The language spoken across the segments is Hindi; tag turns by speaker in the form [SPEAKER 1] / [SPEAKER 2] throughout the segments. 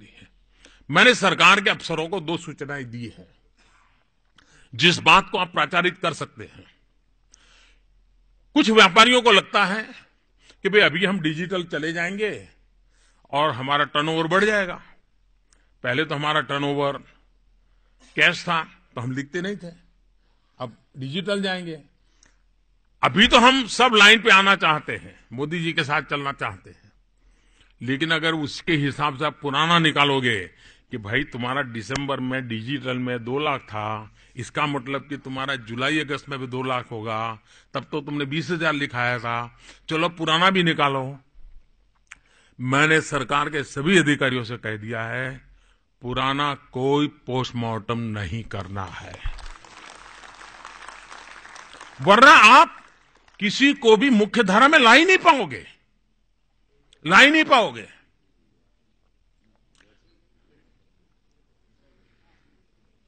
[SPEAKER 1] वाली है मैंने सरकार के अफसरों को दो सूचनाएं दी है जिस बात को आप प्राचारित कर सकते हैं कुछ व्यापारियों को लगता है कि भाई अभी हम डिजिटल चले जाएंगे और हमारा टर्नओवर बढ़ जाएगा पहले तो हमारा टर्नओवर कैश था तो हम लिखते नहीं थे अब डिजिटल जाएंगे अभी तो हम सब लाइन पे आना चाहते हैं मोदी जी के साथ चलना चाहते हैं लेकिन अगर उसके हिसाब से आप पुराना निकालोगे कि भाई तुम्हारा दिसंबर में डिजिटल में दो लाख था इसका मतलब कि तुम्हारा जुलाई अगस्त में भी दो लाख होगा तब तो तुमने बीस हजार लिखाया था चलो पुराना भी निकालो मैंने सरकार के सभी अधिकारियों से कह दिया है पुराना कोई पोस्टमार्टम नहीं करना है वरना आप किसी को भी मुख्यधारा में ला ही नहीं पाओगे ला ही नहीं पाओगे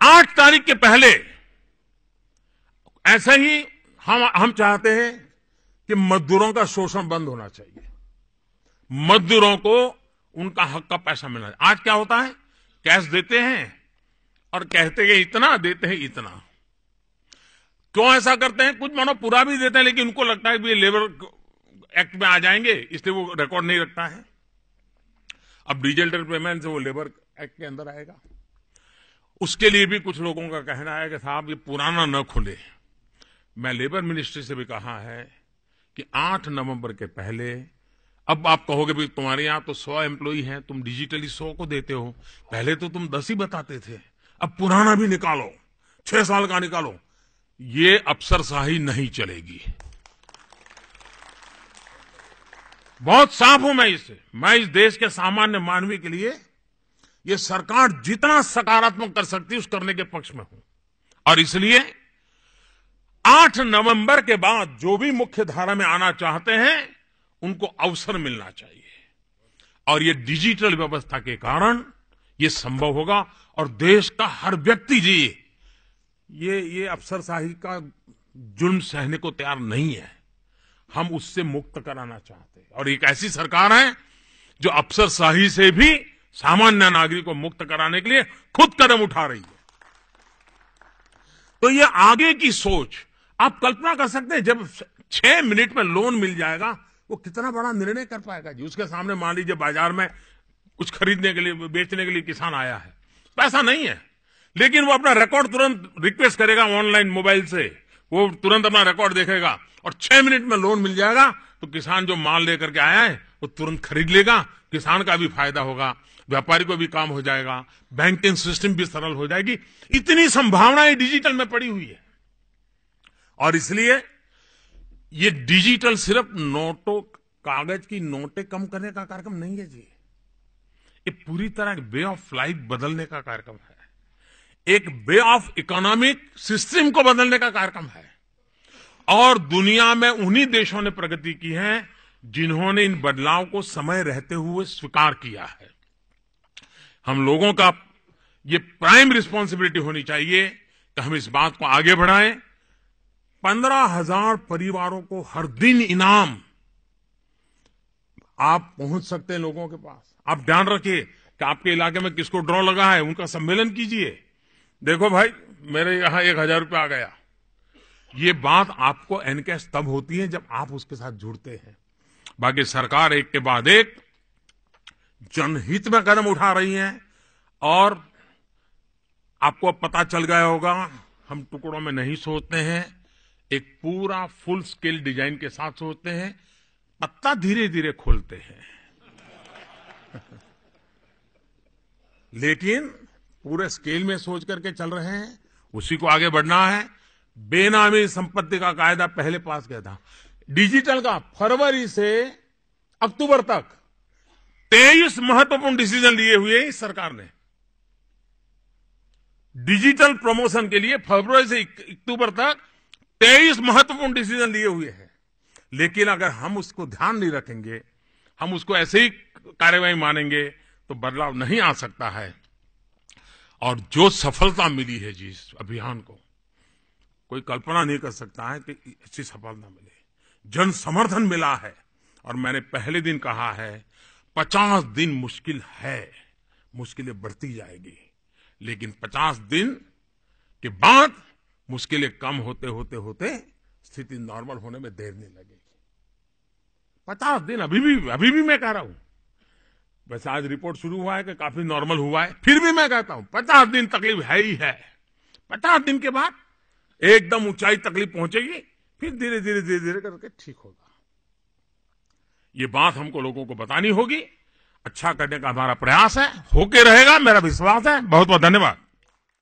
[SPEAKER 1] आठ तारीख के पहले ऐसा ही हम हम चाहते हैं कि मजदूरों का शोषण बंद होना चाहिए मजदूरों को उनका हक का पैसा मिलना आज क्या होता है कैश देते हैं और कहते हैं इतना देते हैं इतना क्यों ऐसा करते हैं कुछ मानो पूरा भी देते हैं लेकिन उनको लगता है कि लेबर एक्ट में आ जाएंगे इसलिए वो रिकॉर्ड नहीं रखता है अब डिजिटल पेमेंट से वो लेबर एक्ट के अंदर आएगा उसके लिए भी कुछ लोगों का कहना है कि साहब ये पुराना न खुले मैं लेबर मिनिस्ट्री से भी कहा है कि 8 नवंबर के पहले अब आप कहोगे भी तुम्हारे यहां तो 100 एम्प्लॉई हैं तुम डिजिटली 100 को देते हो पहले तो तुम 10 ही बताते थे अब पुराना भी निकालो छह साल का निकालो ये अफसरशाही नहीं चलेगी बहुत साफ हूं मैं इससे मैं इस देश के सामान्य मानवीय के लिए ये सरकार जितना सकारात्मक कर सकती है उस करने के पक्ष में हूं और इसलिए 8 नवंबर के बाद जो भी मुख्य धारा में आना चाहते हैं उनको अवसर मिलना चाहिए और ये डिजिटल व्यवस्था के कारण ये संभव होगा और देश का हर व्यक्ति जी ये ये अफसरशाही का जुर्म सहने को तैयार नहीं है हम उससे मुक्त कराना चाहते हैं और एक ऐसी सरकार है जो अफसरशाही से भी सामान्य नागरिक को मुक्त कराने के लिए खुद कदम उठा रही है तो ये आगे की सोच आप कल्पना कर सकते हैं जब छह मिनट में लोन मिल जाएगा वो कितना बड़ा निर्णय कर पाएगा जी उसके सामने मान लीजिए बाजार में कुछ खरीदने के लिए बेचने के लिए किसान आया है पैसा तो नहीं है लेकिन वो अपना रिकॉर्ड तुरंत रिक्वेस्ट करेगा ऑनलाइन मोबाइल से वो तुरंत अपना रिकॉर्ड देखेगा और छह मिनट में लोन मिल जाएगा तो किसान जो माल लेकर के आया है वो तुरंत खरीद लेगा किसान का भी फायदा होगा व्यापारी को भी काम हो जाएगा बैंकिंग सिस्टम भी सरल हो जाएगी इतनी संभावनाएं डिजिटल में पड़ी हुई है और इसलिए ये डिजिटल सिर्फ नोटों कागज की नोटें कम करने का कार्यक्रम नहीं है जी ये पूरी तरह वे ऑफ लाइफ बदलने का कार्यक्रम है एक वे ऑफ इकोनॉमिक सिस्टम को बदलने का कार्यक्रम है और दुनिया में उन्हीं देशों ने प्रगति की है जिन्होंने इन बदलाव को समय रहते हुए स्वीकार किया है हम लोगों का ये प्राइम रिस्पॉन्सिबिलिटी होनी चाहिए कि हम इस बात को आगे बढ़ाएं पंद्रह हजार परिवारों को हर दिन इनाम आप पहुंच सकते हैं लोगों के पास आप ध्यान रखिए कि आपके इलाके में किसको ड्रॉ लगा है उनका सम्मेलन कीजिए देखो भाई मेरे यहां एक हजार रुपया आ गया ये बात आपको एनकेश तब होती है जब आप उसके साथ जुड़ते हैं बाकी सरकार एक के बाद एक जनहित में कदम उठा रही है और आपको पता चल गया होगा हम टुकड़ों में नहीं सोचते हैं एक पूरा फुल स्केल डिजाइन के साथ सोचते हैं पत्ता धीरे धीरे खोलते हैं लेकिन पूरे स्केल में सोच करके चल रहे हैं उसी को आगे बढ़ना है बेनामी संपत्ति का कायदा पहले पास गया था डिजिटल का फरवरी से अक्टूबर तक तेईस महत्वपूर्ण डिसीजन लिए हुए इस सरकार ने डिजिटल प्रमोशन के लिए फरवरी से अक्टूबर तक तेईस महत्वपूर्ण डिसीजन लिए हुए हैं लेकिन अगर हम उसको ध्यान नहीं रखेंगे हम उसको ऐसे ही कार्यवाही मानेंगे तो बदलाव नहीं आ सकता है और जो सफलता मिली है जी इस अभियान को कोई कल्पना नहीं कर सकता है कि अच्छी सफलता मिले जन समर्थन मिला है और मैंने पहले दिन कहा है पचास दिन मुश्किल है मुश्किलें बढ़ती जाएगी लेकिन पचास दिन के बाद मुश्किलें कम होते होते होते स्थिति नॉर्मल होने में देर नहीं लगेगी पचास दिन अभी भी अभी भी मैं कह रहा हूं वैसे आज रिपोर्ट शुरू हुआ है कि काफी नॉर्मल हुआ है फिर भी मैं कहता हूं पचास दिन तकलीफ है ही है पचास दिन के बाद एकदम ऊंचाई तकलीफ पहुंचेगी फिर धीरे धीरे धीरे धीरे करके ठीक होगा ये बात हमको लोगों को बतानी होगी अच्छा करने का हमारा प्रयास है होके रहेगा मेरा विश्वास है बहुत बहुत धन्यवाद